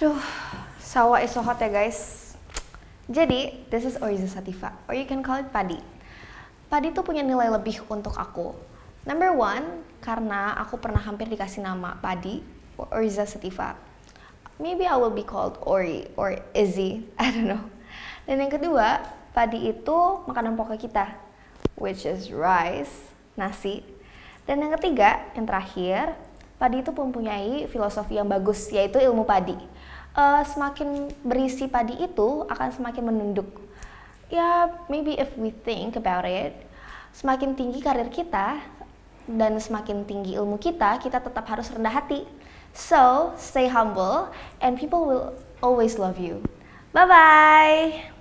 Aduh, sawah is so hot ya guys. Jadi, this is Oriza sativa, or you can call it padi. Padi tuh punya nilai lebih untuk aku. Number one, karena aku pernah hampir dikasih nama padi, Oriza sativa. Maybe I will be called Ori or Izzy, I don't know. Dan yang kedua, padi itu makanan pokok kita, which is rice, nasi. Dan yang ketiga, yang terakhir, padi itu mempunyai filosofi yang bagus yaitu ilmu padi. Uh, semakin berisi padi itu akan semakin menunduk. Ya, yeah, maybe if we think about it, semakin tinggi karir kita dan semakin tinggi ilmu kita, kita tetap harus rendah hati. So, stay humble and people will always love you. Bye bye.